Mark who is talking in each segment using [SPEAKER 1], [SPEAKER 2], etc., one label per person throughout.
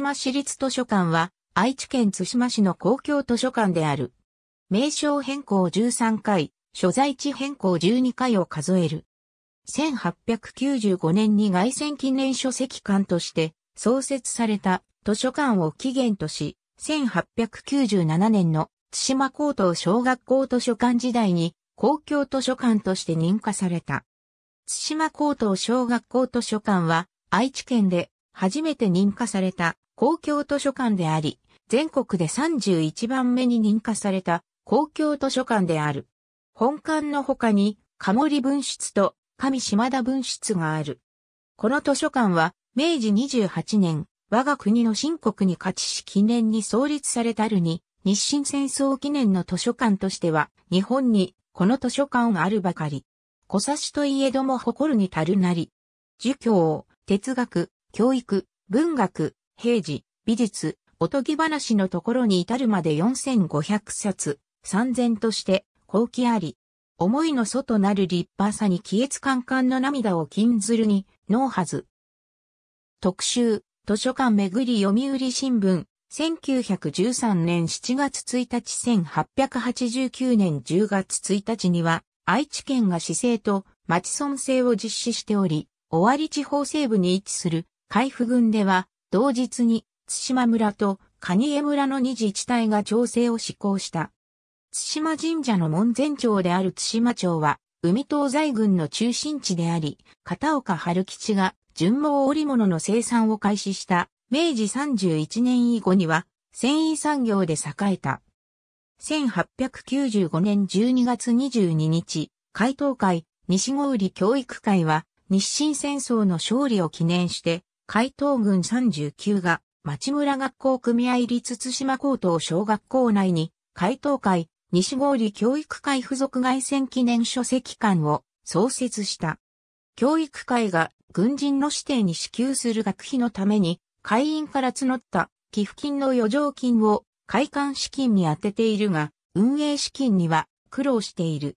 [SPEAKER 1] 島市立図書館は、愛知県津島市の公共図書館である。名称変更13回、所在地変更12回を数える。1895年に外戦記念書籍館として創設された図書館を起源とし、1897年の津島高等小学校図書館時代に公共図書館として認可された。津島高等小学校図書館は愛知県で初めて認可された公共図書館であり、全国で31番目に認可された公共図書館である。本館の他に、カモリ文室と上島田文室がある。この図書館は、明治28年、我が国の新国に勝ちし記念に創立されたるに、日清戦争記念の図書館としては、日本にこの図書館があるばかり。小差しといえども誇るに足るなり。儒教、哲学、教育、文学、平時、美術、おとぎ話のところに至るまで4500冊、三千として、後期あり。思いの外なる立派さに気悦感々の涙を禁ずるに、ノうハズ。特集、図書館めぐり読売新聞、1913年7月1日1889年10月1日には、愛知県が市政と町村政を実施しており、尾張地方西部に位置する海部郡では、同日に、津島村と蟹江村の二自治体が調整を施行した。津島神社の門前町である津島町は、海東西郡の中心地であり、片岡春吉が純毛織物の生産を開始した明治31年以後には繊維産業で栄えた。1895年12月22日、海東会西郡教育会は日清戦争の勝利を記念して海東群39が、町村学校組合立津島高等小学校内に、海東会、西郡教育会附属外線記念書籍館を創設した。教育会が軍人の指定に支給する学費のために、会員から募った寄付金の余剰金を会館資金に充てているが、運営資金には苦労している。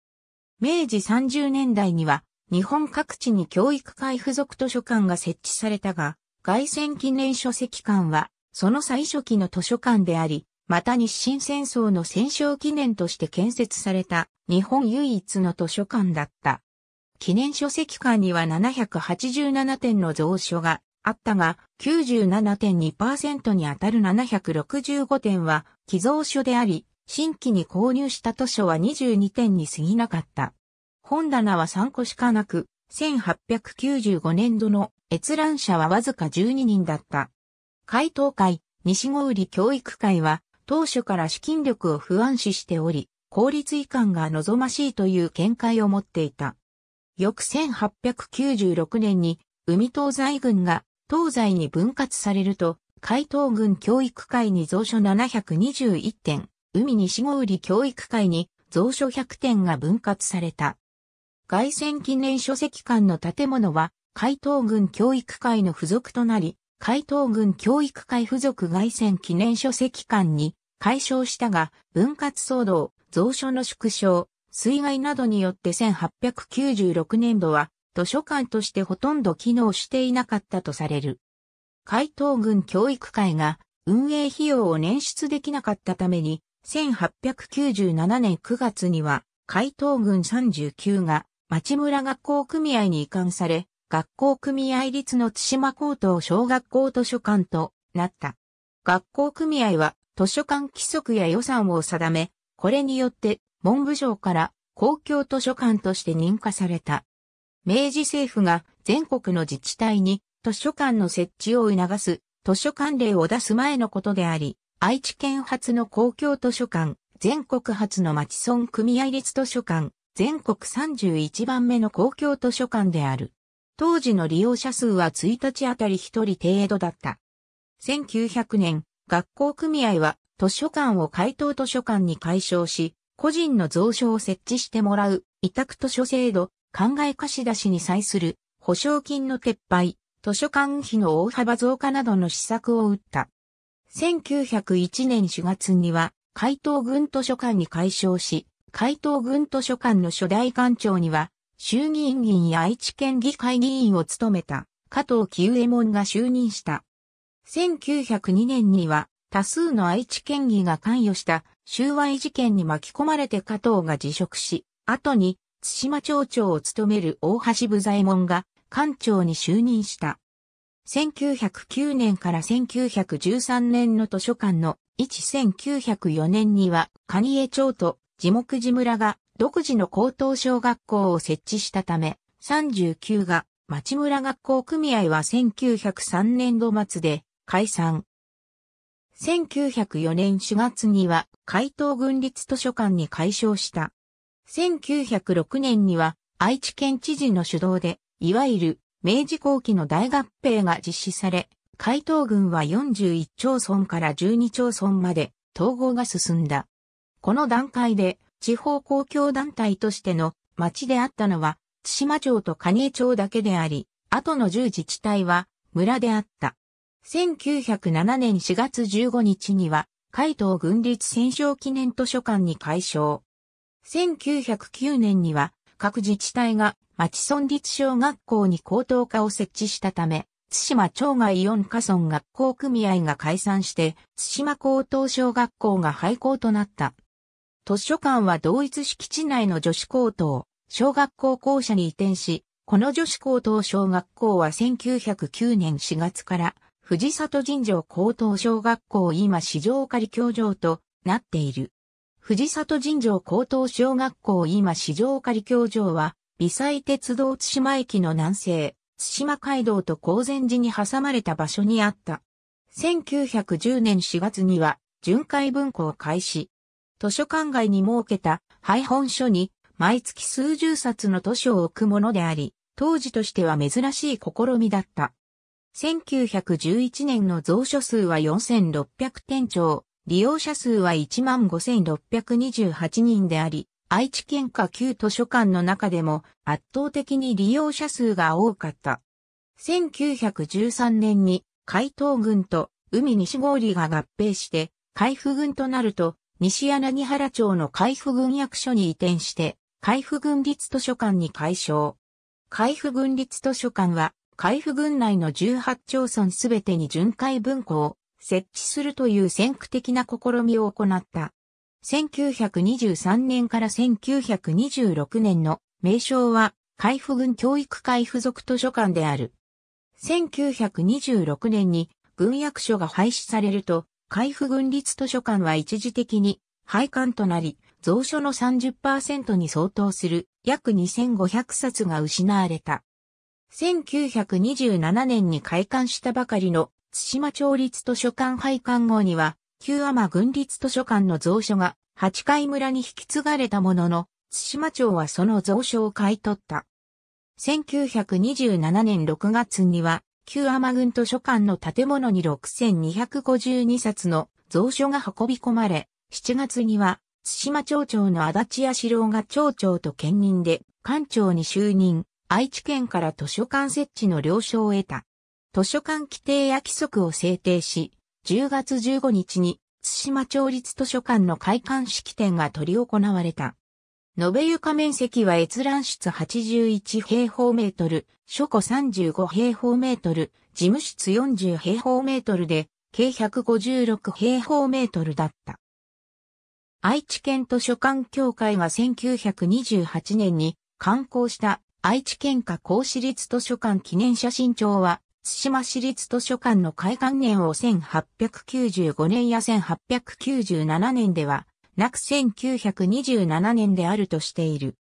[SPEAKER 1] 明治30年代には、日本各地に教育会付属図書館が設置されたが、外戦記念書籍館は、その最初期の図書館であり、また日清戦争の戦勝記念として建設された日本唯一の図書館だった。記念書籍館には787点の蔵書があったが、97.2%に当たる765点は寄贈書であり、新規に購入した図書は22点に過ぎなかった。本棚は3個しかなく、1895年度の閲覧者はわずか12人だった。回答会、西郷売教育会は、当初から資金力を不安視しており、効率移管が望ましいという見解を持っていた。翌1896年に、海東西軍が東西に分割されると、海東軍教育会に蔵書721点、海西郷売教育会に蔵書100点が分割された。外線記念書籍館の建物は海東軍教育会の付属となり、海東軍教育会付属外線記念書籍館に解消したが、分割騒動、蔵書の縮小、水害などによって1896年度は図書館としてほとんど機能していなかったとされる。海東軍教育会が運営費用を捻出できなかったために、1897年9月には海東軍39が町村学校組合に移管され、学校組合立の津島高等小学校図書館となった。学校組合は図書館規則や予算を定め、これによって文部省から公共図書館として認可された。明治政府が全国の自治体に図書館の設置を促す図書館令を出す前のことであり、愛知県初の公共図書館、全国初の町村組合立図書館、全国31番目の公共図書館である。当時の利用者数は1日あたり1人程度だった。1900年、学校組合は図書館を回答図書館に解消し、個人の蔵書を設置してもらう委託図書制度、考え貸し出しに際する保証金の撤廃、図書館費の大幅増加などの施策を打った。1901年4月には、回答軍図書館に改称し、回答軍図書館の初代館長には、衆議院議員や愛知県議会議員を務めた加藤清右衛門が就任した。1902年には多数の愛知県議が関与した収賄事件に巻き込まれて加藤が辞職し、後に津島町長を務める大橋部左衛門が官庁に就任した。1909年から1913年の図書館の1 1904年には蟹江町と地木寺村が独自の高等小学校を設置したため、39が町村学校組合は1903年度末で解散。1904年4月には海東軍立図書館に改称した。1906年には愛知県知事の主導で、いわゆる明治後期の大合併が実施され、海東軍は41町村から12町村まで統合が進んだ。この段階で地方公共団体としての町であったのは、津島町と蟹江町だけであり、後の10自治体は村であった。1907年4月15日には、海東軍立戦勝記念図書館に改称。1909年には、各自治体が町村立小学校に高等科を設置したため、津島町外4カ村学校組合が解散して、津島高等小学校が廃校となった。図書館は同一敷地内の女子高等、小学校校舎に移転し、この女子高等小学校は1909年4月から藤里尋常高等小学校今市場仮教場となっている。藤里尋常高等小学校今市場仮教場は、微細鉄道津島駅の南西、津島街道と高前寺に挟まれた場所にあった。1910年4月には、巡回文庫を開始、図書館外に設けた廃本書に毎月数十冊の図書を置くものであり、当時としては珍しい試みだった。1911年の蔵書数は4600店長、利用者数は15,628人であり、愛知県下旧図書館の中でも圧倒的に利用者数が多かった。1913年に海東軍と海西郡が合併して、海部軍となると、西柳原町の海部郡役所に移転して、海部郡立図書館に改称。海部郡立図書館は、海部郡内の18町村すべてに巡回文庫を設置するという先駆的な試みを行った。1923年から1926年の名称は、海部郡教育会付属図書館である。1926年に軍役所が廃止されると、海部軍立図書館は一時的に廃館となり、蔵書の30%に相当する約2500冊が失われた。1927年に開館したばかりの津島町立図書館廃館後には、旧天軍立図書館の蔵書が八海村に引き継がれたものの、津島町はその蔵書を買い取った。1927年6月には、旧天軍図書館の建物に6252冊の蔵書が運び込まれ、7月には、津島町長の足立屋志郎が町長と兼任で、館長に就任、愛知県から図書館設置の了承を得た。図書館規定や規則を制定し、10月15日に、津島町立図書館の開館式典が取り行われた。延べ床面積は閲覧室81平方メートル、書庫35平方メートル、事務室40平方メートルで、計156平方メートルだった。愛知県図書館協会が1928年に刊行した愛知県下公市立図書館記念写真帳は、津島市立図書館の開館年を1895年や1897年では、なく1927年であるとしている。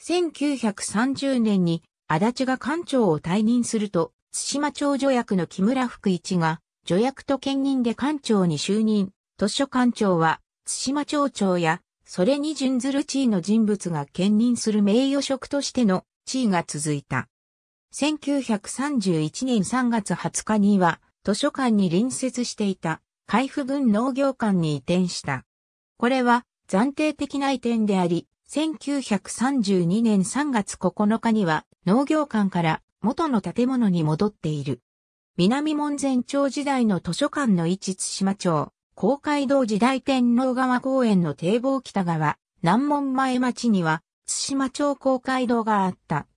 [SPEAKER 1] 1930年に足立が官庁を退任すると、津島町助役の木村福一が、助役と兼任で官庁に就任、図書館長は、津島町長や、それに準ずる地位の人物が兼任する名誉職としての地位が続いた。1931年3月20日には、図書館に隣接していた、海部軍農業館に移転した。これは、暫定的な移転であり、1932年3月9日には、農業館から元の建物に戻っている。南門前町時代の図書館の一津島町、公会堂時代天皇川公園の堤防北側、南門前町には、津島町公会堂があった。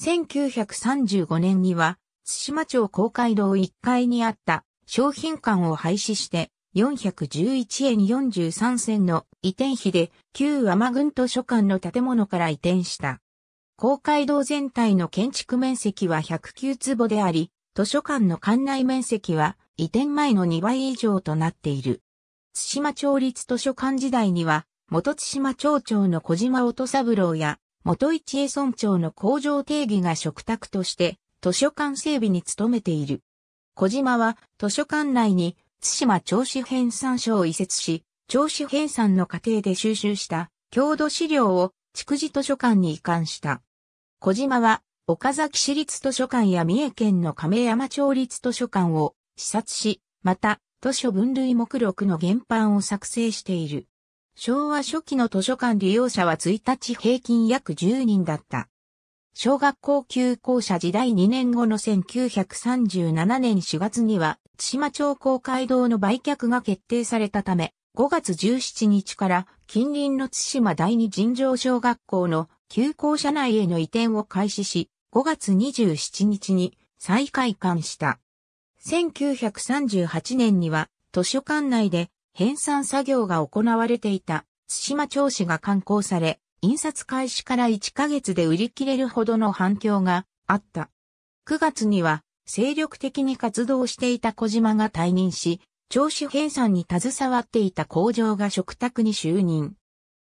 [SPEAKER 1] 1935年には、津島町公会堂1階にあった商品館を廃止して、411円43銭の移転費で、旧天群図書館の建物から移転した。公会堂全体の建築面積は109坪であり、図書館の館内面積は移転前の2倍以上となっている。津島町立図書館時代には、元津島町長の小島音三郎や、元市江村長の工場定義が嘱託として、図書館整備に努めている。小島は図書館内に津島調子編纂所を移設し、調子編纂の過程で収集した郷土資料を築地図書館に移管した。小島は、岡崎市立図書館や三重県の亀山町立図書館を視察し、また、図書分類目録の原版を作成している。昭和初期の図書館利用者は1日平均約10人だった。小学校休校舎時代2年後の1937年4月には、津島町公会堂の売却が決定されたため、5月17日から近隣の津島第二尋常小学校の旧校舎内への移転を開始し、5月27日に再開館した。1938年には図書館内で編纂作業が行われていた津島町史が刊行され、印刷開始から1ヶ月で売り切れるほどの反響があった。9月には精力的に活動していた小島が退任し、調子編纂に携わっていた工場が食卓に就任。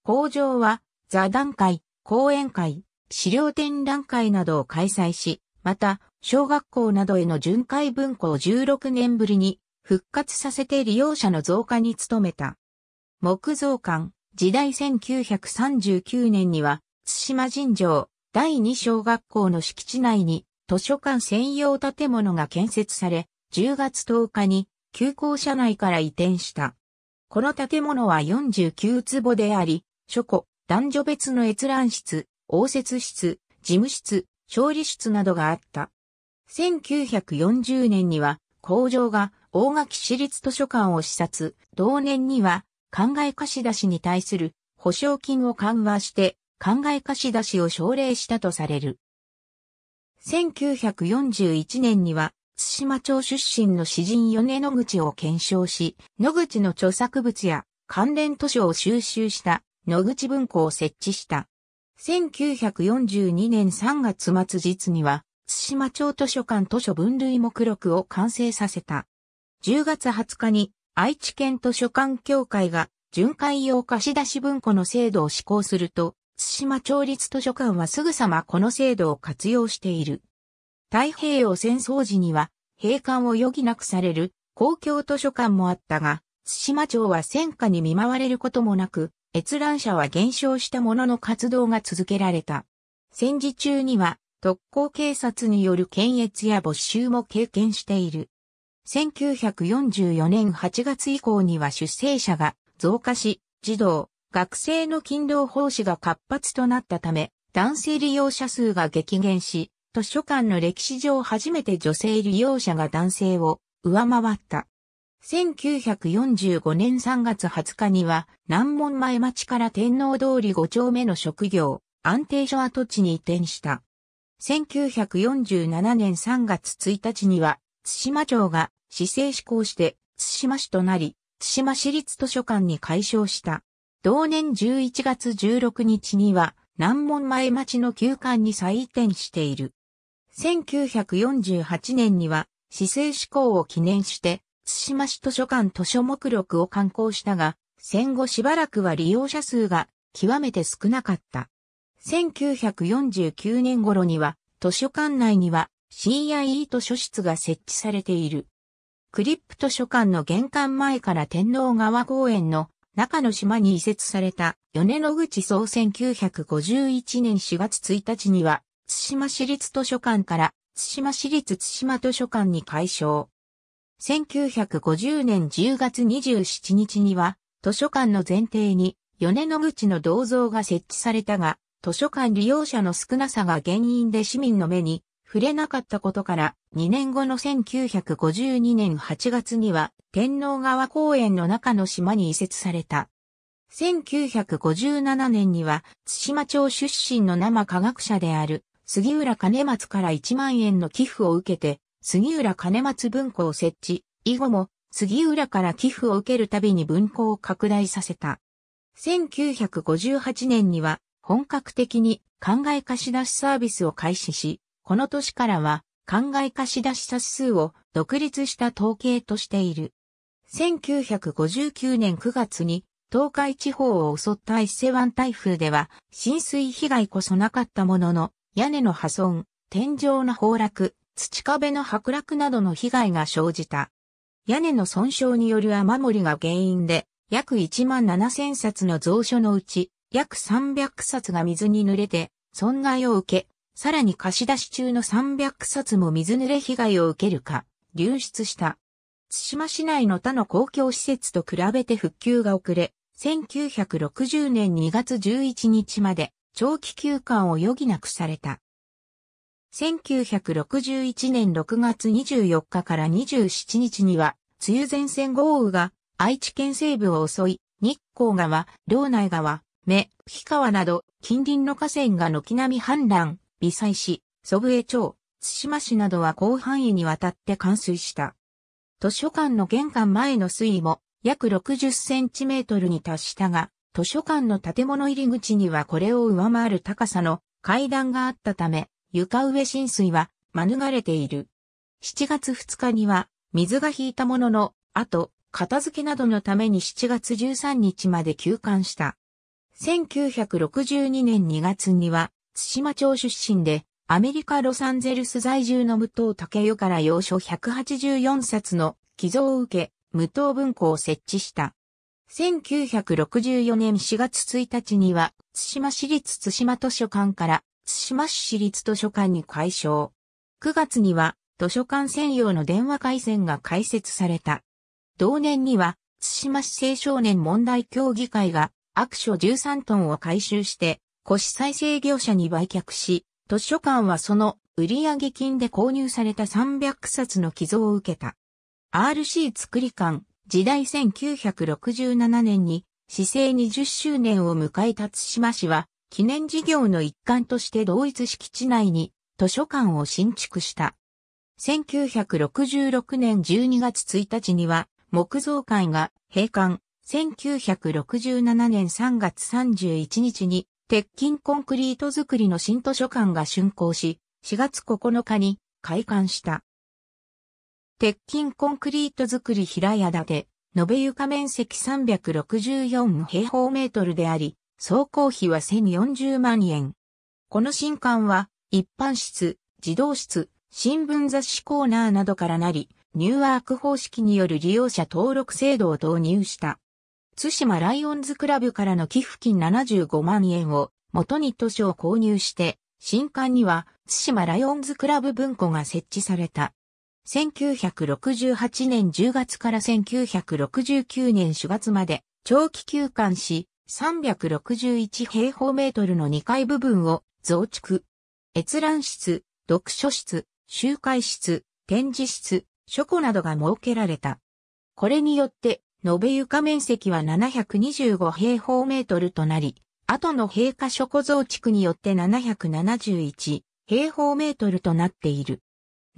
[SPEAKER 1] 工場は座談会、講演会、資料展覧会などを開催し、また、小学校などへの巡回文庫を16年ぶりに復活させて利用者の増加に努めた。木造館、時代1939年には、津島神城、第二小学校の敷地内に図書館専用建物が建設され、10月10日に旧校舎内から移転した。この建物は49坪であり、書庫、男女別の閲覧室、応接室、事務室、勝利室などがあった。1940年には工場が大垣市立図書館を視察、同年には考え貸し出しに対する保証金を緩和して考え貸し出しを奨励したとされる。1941年には津島町出身の詩人米野口を検証し、野口の著作物や関連図書を収集した野口文庫を設置した。1942年3月末日には、津島町図書館図書分類目録を完成させた。10月20日に愛知県図書館協会が巡回用貸し出し文庫の制度を施行すると、津島町立図書館はすぐさまこの制度を活用している。太平洋戦争時には閉館を余儀なくされる公共図書館もあったが、津島町は戦火に見舞われることもなく、閲覧者は減少したものの活動が続けられた。戦時中には特攻警察による検閲や没収も経験している。1944年8月以降には出生者が増加し、児童、学生の勤労奉仕が活発となったため、男性利用者数が激減し、図書館の歴史上初めて女性利用者が男性を上回った。1945年3月20日には、南門前町から天皇通り5丁目の職業、安定所跡地に移転した。1947年3月1日には、津島町が市政施行して、津島市となり、津島市立図書館に改称した。同年11月16日には、南門前町の旧館に再移転している。1948年には、市政施行を記念して、津島市図書館図書目録を刊行したが、戦後しばらくは利用者数が極めて少なかった。1949年頃には、図書館内には CIE 図書室が設置されている。クリップ図書館の玄関前から天皇川公園の中の島に移設された米野口総1951年4月1日には、津島市立図書館から津島市立津島図書館に改称。1950年10月27日には、図書館の前提に、米野口の銅像が設置されたが、図書館利用者の少なさが原因で市民の目に触れなかったことから、2年後の1952年8月には、天皇川公園の中の島に移設された。1957年には、津島町出身の生科学者である、杉浦兼松から1万円の寄付を受けて、杉浦金松文庫を設置、以後も杉浦から寄付を受けるたびに文庫を拡大させた。1958年には本格的に考え貸し出しサービスを開始し、この年からは考え貸し出し冊数を独立した統計としている。1959年9月に東海地方を襲った伊勢湾台風では浸水被害こそなかったものの屋根の破損、天井の崩落、土壁の剥落などの被害が生じた。屋根の損傷による雨漏りが原因で、約1万7000冊の蔵書のうち、約300冊が水に濡れて、損害を受け、さらに貸し出し中の300冊も水濡れ被害を受けるか、流出した。津島市内の他の公共施設と比べて復旧が遅れ、1960年2月11日まで長期休館を余儀なくされた。1961年6月24日から27日には、梅雨前線豪雨が愛知県西部を襲い、日光川、両内川、目、日川など近隣の河川が軒並み氾濫、微災し、祖父江町、津島市などは広範囲にわたって冠水した。図書館の玄関前の水位も約60センチメートルに達したが、図書館の建物入り口にはこれを上回る高さの階段があったため、床上浸水は免れている。7月2日には水が引いたものの、あと、片付けなどのために7月13日まで休館した。1962年2月には、津島町出身で、アメリカ・ロサンゼルス在住の武藤武代から要所184冊の寄贈を受け、無党文庫を設置した。1964年4月1日には、津島市立津島図書館から津島市市立図書館に改称。9月には図書館専用の電話回線が開設された。同年には津島市青少年問題協議会が悪書13トンを回収して古市再生業者に売却し、図書館はその売上金で購入された300冊の寄贈を受けた。RC 作り館、時代1967年に市政20周年を迎えた津島市は、記念事業の一環として同一敷地内に図書館を新築した。1966年12月1日には木造館が閉館。1967年3月31日に鉄筋コンクリート作りの新図書館が竣工し、4月9日に開館した。鉄筋コンクリート作り平屋建て、延べ床面積364平方メートルであり、総工費は1040万円。この新館は、一般室、児童室、新聞雑誌コーナーなどからなり、ニューワーク方式による利用者登録制度を導入した。津島ライオンズクラブからの寄付金75万円を元に図書を購入して、新館には津島ライオンズクラブ文庫が設置された。1968年10月から1969年4月まで長期休館し、361平方メートルの2階部分を増築。閲覧室、読書室、集会室、展示室、書庫などが設けられた。これによって、延べ床面積は725平方メートルとなり、後の閉下書庫増築によって771平方メートルとなっている。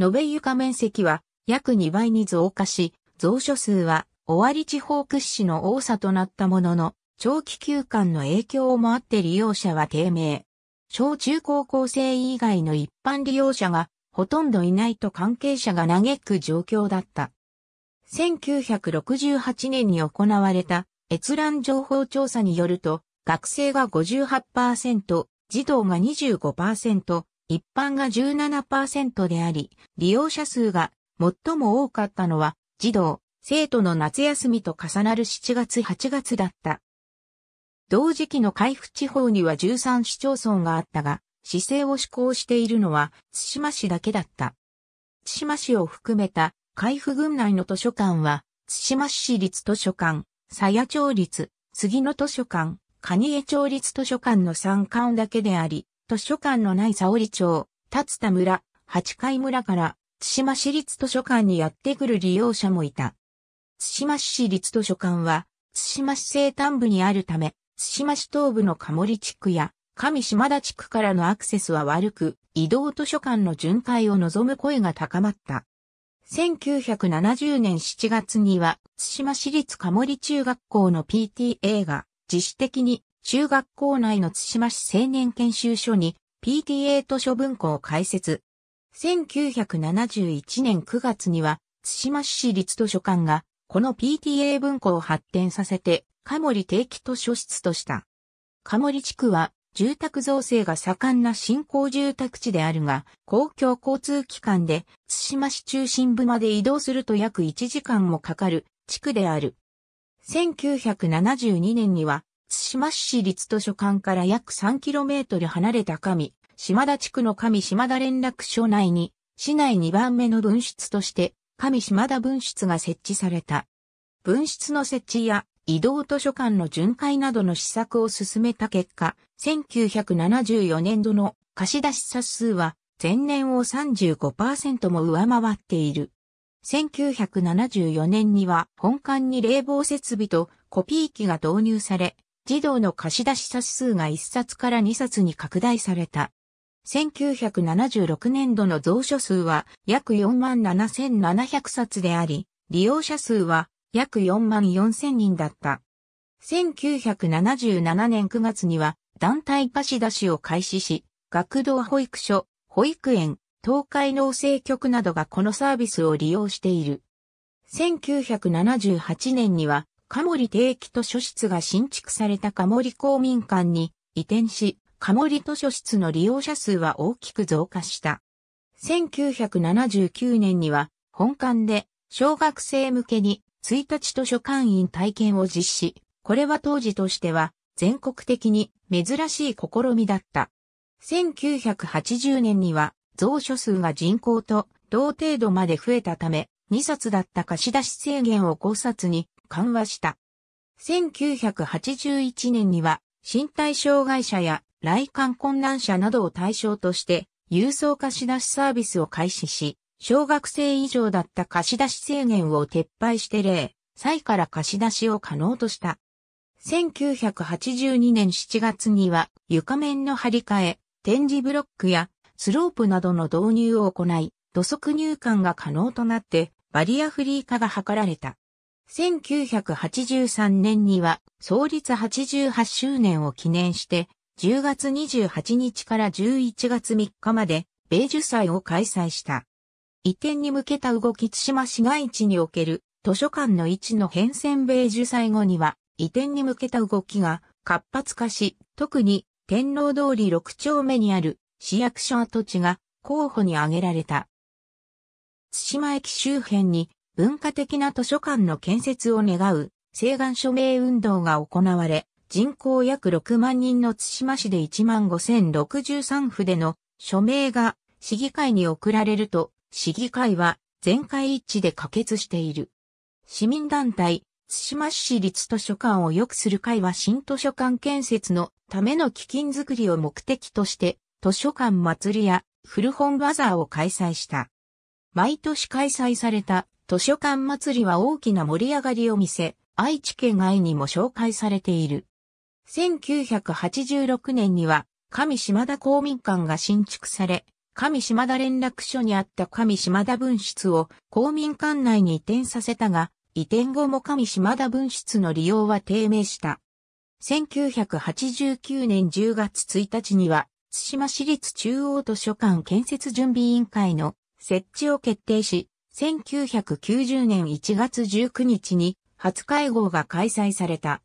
[SPEAKER 1] 延べ床面積は約2倍に増加し、蔵書数は尾張地方屈指の多さとなったものの、長期休館の影響もあって利用者は低迷。小中高校生以外の一般利用者がほとんどいないと関係者が嘆く状況だった。1968年に行われた閲覧情報調査によると、学生が58%、児童が25%、一般が17%であり、利用者数が最も多かったのは、児童、生徒の夏休みと重なる7月8月だった。同時期の海部地方には13市町村があったが、市政を施行しているのは津島市だけだった。津島市を含めた海部郡内の図書館は、津島市立図書館、佐谷町立、杉野図書館、蟹江町立図書館の3館だけであり、図書館のない沙織町、立田村、八海村から津島市立図書館にやってくる利用者もいた。津島市立図書館は、津島市西端部にあるため、津島市東部の鴨森地区や上島田地区からのアクセスは悪く、移動図書館の巡回を望む声が高まった。1970年7月には、津島市立鴨森中学校の PTA が、自主的に中学校内の津島市青年研修所に PTA 図書文庫を開設。1971年9月には、津島市立図書館が、この PTA 文庫を発展させて、カモリ定期図書室とした。カモリ地区は住宅造成が盛んな新興住宅地であるが、公共交通機関で津島市中心部まで移動すると約1時間もかかる地区である。1972年には、津島市立図書館から約 3km 離れた上、島田地区の上島田連絡所内に、市内2番目の分室として、上島田分室が設置された。分室の設置や移動図書館の巡回などの施策を進めた結果、1974年度の貸出冊数は前年を35%も上回っている。1974年には本館に冷房設備とコピー機が導入され、児童の貸出冊数が1冊から2冊に拡大された。1976年度の蔵書数は約47,700冊であり、利用者数は約4万4千人だった。1977年9月には団体貸し出しを開始し、学童保育所、保育園、東海農政局などがこのサービスを利用している。1978年には、カモリ定期図書室が新築されたカモリ公民館に移転し、カモリ図書室の利用者数は大きく増加した。1979年には、本館で小学生向けに1日図書館員体験を実施。これは当時としては全国的に珍しい試みだった。1980年には蔵書数が人口と同程度まで増えたため、2冊だった貸し出し制限を5冊に緩和した。1981年には身体障害者や来館困難者などを対象として、郵送貸し出しサービスを開始し、小学生以上だった貸し出し制限を撤廃して例、歳から貸し出しを可能とした。1982年7月には床面の張り替え、展示ブロックやスロープなどの導入を行い、土足入管が可能となってバリアフリー化が図られた。1983年には創立88周年を記念して10月28日から11月3日まで米寿祭を開催した。移転に向けた動き津島市街地における図書館の位置の変遷米受祭後には移転に向けた動きが活発化し、特に天皇通り6丁目にある市役所跡地が候補に挙げられた。津島駅周辺に文化的な図書館の建設を願う請願署名運動が行われ、人口約6万人の津島市で1万5063府での署名が市議会に送られると市議会は全会一致で可決している。市民団体、津島市立図書館を良くする会は新図書館建設のための基金づくりを目的として、図書館祭りや古本バザーを開催した。毎年開催された図書館祭りは大きな盛り上がりを見せ、愛知県外にも紹介されている。1986年には、上島田公民館が新築され、上島田連絡所にあった上島田分室を公民館内に移転させたが、移転後も上島田分室の利用は低迷した。1989年10月1日には、津島市立中央図書館建設準備委員会の設置を決定し、1990年1月19日に初会合が開催された。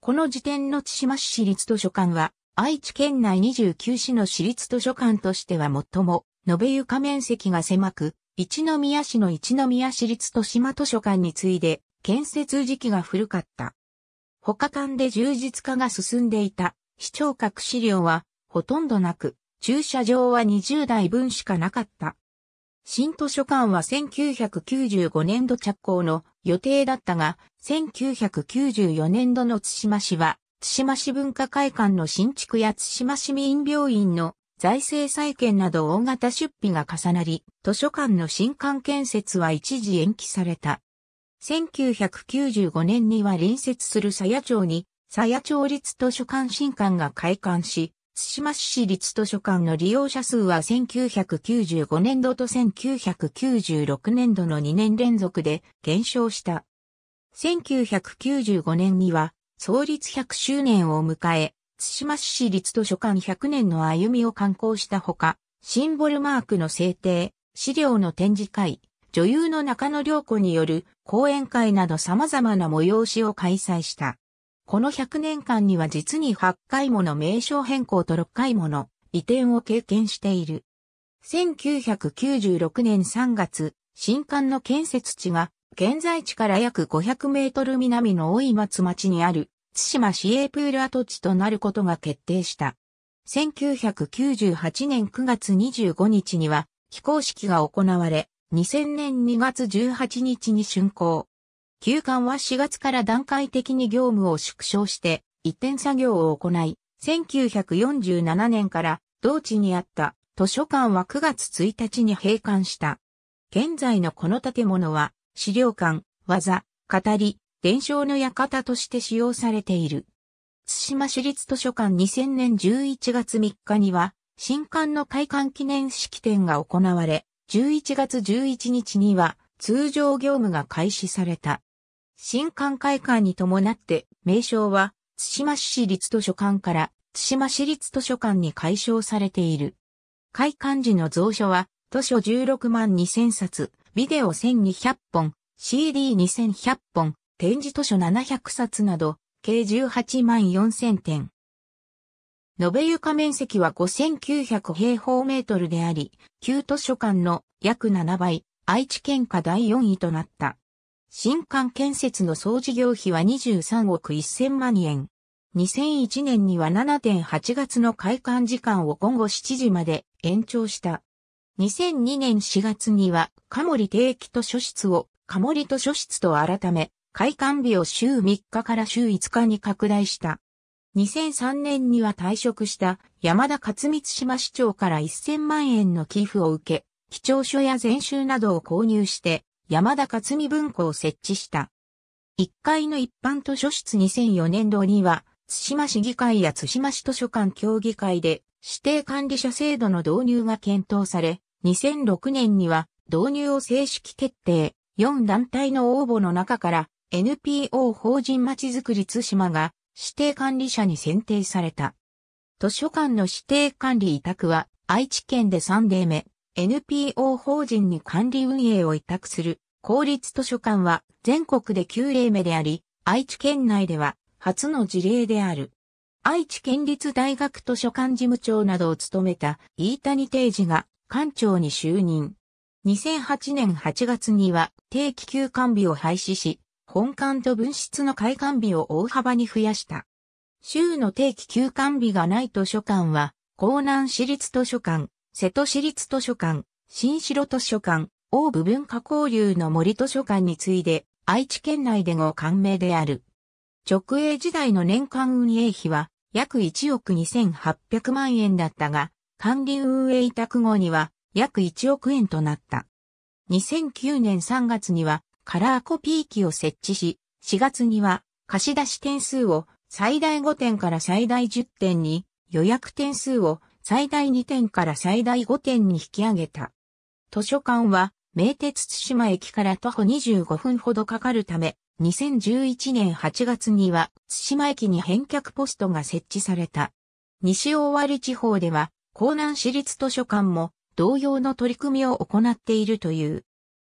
[SPEAKER 1] この時点の津島市立図書館は、愛知県内29市の市立図書館としては最も、延べ床面積が狭く、一宮市の一宮市立豊島図書館に次いで、建設時期が古かった。他館で充実化が進んでいた、市長閣資料は、ほとんどなく、駐車場は20台分しかなかった。新図書館は1995年度着工の予定だったが、1994年度の津島市は津島市文化会館の新築や津島市民病院の財政再建など大型出費が重なり、図書館の新館建設は一時延期された。1995年には隣接する佐野町に、佐野町立図書館新館が開館し、津島市立図書館の利用者数は1995年度と1996年度の2年連続で減少した。1995年には創立100周年を迎え、津島市立図書館100年の歩みを刊行したほか、シンボルマークの制定、資料の展示会、女優の中野良子による講演会など様々な催しを開催した。この100年間には実に8回もの名称変更と6回もの移転を経験している。1996年3月、新館の建設地が現在地から約500メートル南の大井松町にある、津島市営プール跡地となることが決定した。1998年9月25日には、非公式が行われ、2000年2月18日に竣工。休館は4月から段階的に業務を縮小して、移転作業を行い、1947年から同地にあった図書館は9月1日に閉館した。現在のこの建物は資料館、技、語り、伝承の館として使用されている。津島市立図書館2000年11月3日には、新館の開館記念式典が行われ、11月11日には通常業務が開始された。新館開館に伴って名称は津島市立図書館から津島市立図書館に改称されている。開館時の蔵書は図書16万2000冊、ビデオ1200本、CD2100 本、展示図書700冊など、計18万4000点。延べ床面積は5900平方メートルであり、旧図書館の約7倍、愛知県下第4位となった。新館建設の総事業費は23億1000万円。2001年には7.8月の開館時間を午後7時まで延長した。2002年4月には、カモリ定期図書室を、カモリ図書室と改め、開館日を週3日から週5日に拡大した。2003年には退職した山田勝光島市長から1000万円の寄付を受け、貴重書や全集などを購入して山田勝美文庫を設置した。1階の一般図書室2004年度には、津島市議会や津島市図書館協議会で指定管理者制度の導入が検討され、2006年には導入を正式決定、4団体の応募の中から NPO 法人まちづくり津島が指定管理者に選定された。図書館の指定管理委託は愛知県で3例目、NPO 法人に管理運営を委託する公立図書館は全国で9例目であり、愛知県内では初の事例である。愛知県立大学図書館事務長などを務めた飯谷定治が館長に就任。2008年8月には定期休館日を廃止し、本館と分室の開館日を大幅に増やした。州の定期休館日がない図書館は、江南市立図書館、瀬戸市立図書館、新城図書館、大部文化交流の森図書館に次いで、愛知県内で5館名である。直営時代の年間運営費は、約1億2800万円だったが、管理運営委託後には約1億円となった。2009年3月にはカラーコピー機を設置し、4月には貸し出し点数を最大5点から最大10点に、予約点数を最大2点から最大5点に引き上げた。図書館は名鉄津島駅から徒歩25分ほどかかるため、2011年8月には津島駅に返却ポストが設置された。西大割地方では江南市立図書館も同様の取り組みを行っているという。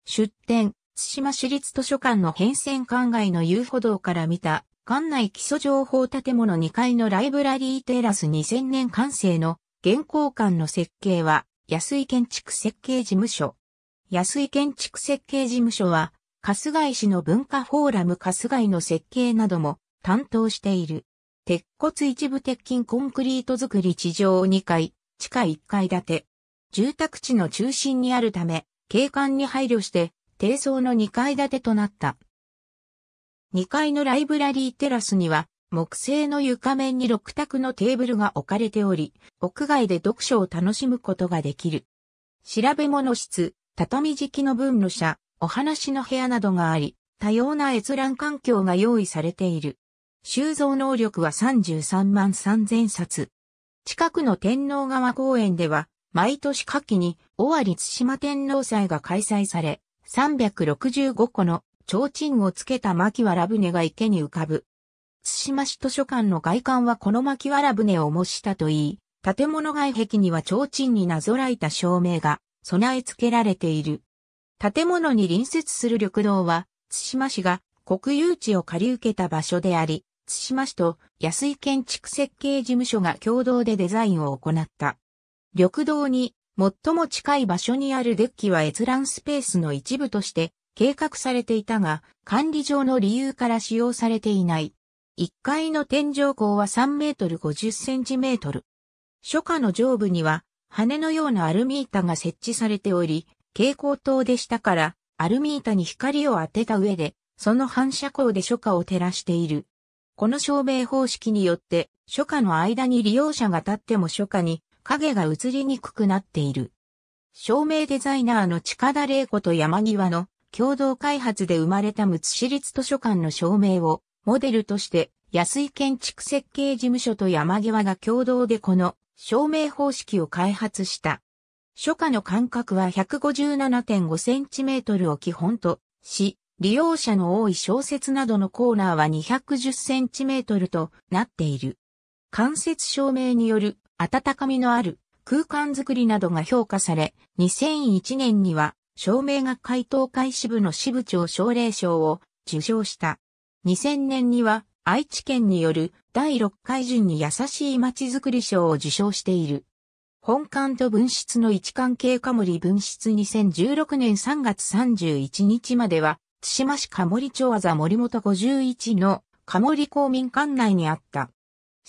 [SPEAKER 1] 出展、津島市立図書館の変遷館外の遊歩道から見た、館内基礎情報建物2階のライブラリーテラス2000年完成の現行館の設計は、安井建築設計事務所。安井建築設計事務所は、春日井市の文化フォーラム春日井の設計なども担当している。鉄骨一部鉄筋コンクリート造り地上2階、地下1階建て。住宅地の中心にあるため、景観に配慮して、低層の2階建てとなった。2階のライブラリーテラスには、木製の床面に6択のテーブルが置かれており、屋外で読書を楽しむことができる。調べ物室、畳敷きの文の社、お話の部屋などがあり、多様な閲覧環境が用意されている。収蔵能力は33万3000冊。近くの天皇川公園では、毎年夏季に、尾張津島天皇祭が開催され、365個の提灯をつけた薪わら船が池に浮かぶ。津島市図書館の外観はこの薪わら船を模したといい、建物外壁には提灯になぞらえた照明が備え付けられている。建物に隣接する緑道は、津島市が国有地を借り受けた場所であり、津島市と安井建築設計事務所が共同でデザインを行った。緑道に最も近い場所にあるデッキは閲覧スペースの一部として計画されていたが、管理上の理由から使用されていない。1階の天井高は3メートル50センチメートル。初夏の上部には、羽のようなアルミ板が設置されており、蛍光灯でしたから、アルミ板に光を当てた上で、その反射光で初夏を照らしている。この証明方式によって、初夏の間に利用者が立っても初夏に影が映りにくくなっている。照明デザイナーの近田玲子と山際の共同開発で生まれたむつ市立図書館の照明をモデルとして安井建築設計事務所と山際が共同でこの照明方式を開発した。初夏の間隔は 157.5cm を基本とし、利用者の多い小説などのコーナーは 210cm となっている。間接照明による温かみのある空間づくりなどが評価され、2001年には照明学会東海支部の支部長奨励賞を受賞した。2000年には愛知県による第6回順に優しい街づくり賞を受賞している。本館と分室の位置関係カムリ分室2016年3月31日までは津島市加森町あざ森本51の加森公民館内にあった。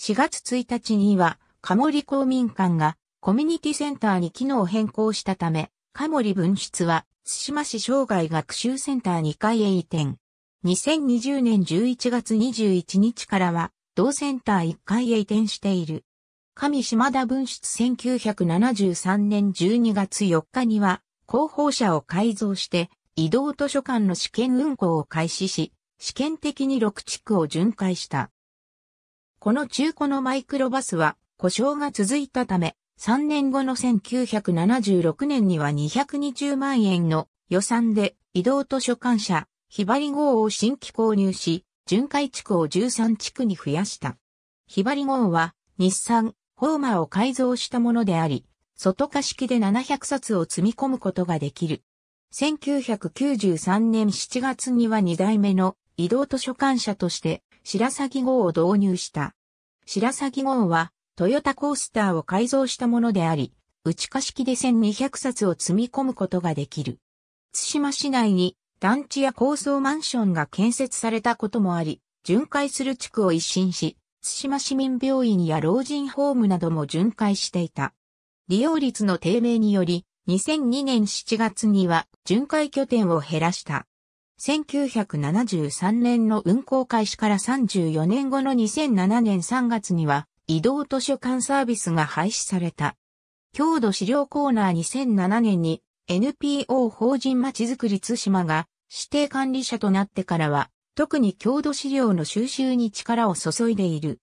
[SPEAKER 1] 4月1日には、加森公民館がコミュニティセンターに機能を変更したため、加森分室は、津島市生涯学習センター2階へ移転。2020年11月21日からは、同センター1階へ移転している。上島田分室1973年12月4日には、広報車を改造して、移動図書館の試験運行を開始し、試験的に6地区を巡回した。この中古のマイクロバスは故障が続いたため、3年後の1976年には220万円の予算で移動図書館社、ひばり号を新規購入し、巡回地区を13地区に増やした。ひばり号は日産、ホーマーを改造したものであり、外化式で700冊を積み込むことができる。1993年7月には2代目の移動図書館社として白鷺号を導入した。白鷺号はトヨタコースターを改造したものであり、内貸式で1200冊を積み込むことができる。津島市内に団地や高層マンションが建設されたこともあり、巡回する地区を一新し、津島市民病院や老人ホームなども巡回していた。利用率の低迷により、2002年7月には巡回拠点を減らした。1973年の運行開始から34年後の2007年3月には移動図書館サービスが廃止された。郷土資料コーナー2007年に NPO 法人まちづくり津島が指定管理者となってからは特に郷土資料の収集に力を注いでいる。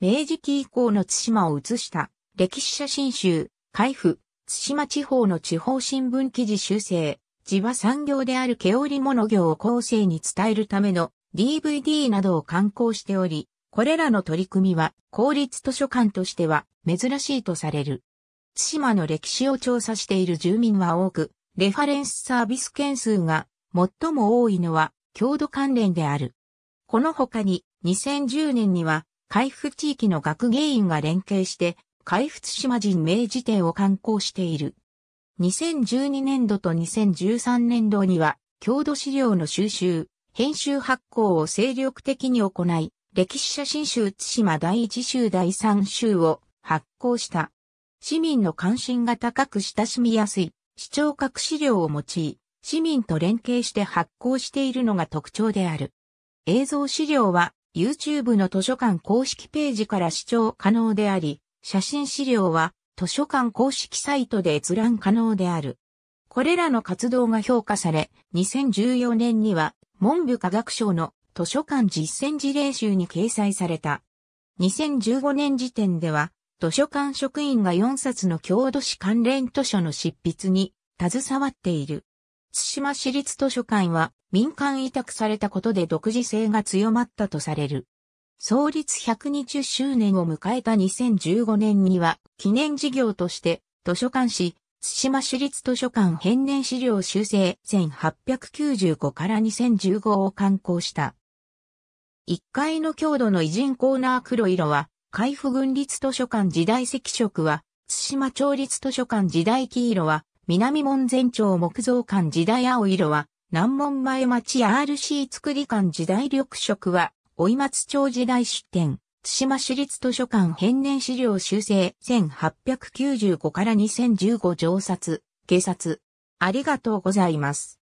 [SPEAKER 1] 明治期以降の津島を移した歴史写真集、海部、津島地方の地方新聞記事修正、地場産業である毛織物業を後世に伝えるための DVD などを刊行しており、これらの取り組みは公立図書館としては珍しいとされる。津島の歴史を調査している住民は多く、レファレンスサービス件数が最も多いのは郷土関連である。この他に2010年には海部地域の学芸員が連携して海仏島人名辞典を刊行している。2012年度と2013年度には、郷土資料の収集、編集発行を精力的に行い、歴史写真集津島第1集第3集を発行した。市民の関心が高く親しみやすい、視聴覚資料を用い、市民と連携して発行しているのが特徴である。映像資料は YouTube の図書館公式ページから視聴可能であり、写真資料は図書館公式サイトで閲覧可能である。これらの活動が評価され、2014年には文部科学省の図書館実践事例集に掲載された。2015年時点では、図書館職員が4冊の郷土史関連図書の執筆に携わっている。津島市立図書館は民間委託されたことで独自性が強まったとされる。創立120周年を迎えた2015年には、記念事業として、図書館誌、津島市立図書館編年資料修正1895から2015を刊行した。1階の郷土の偉人コーナー黒色は、海部軍立図書館時代赤色は、津島町立図書館時代黄色は、南門前町木造館時代青色は、南門前町 RC 作り館時代緑色は、老松町時代出展、津島市立図書館編年資料修正1895から2015上冊、警察。ありがとうございます。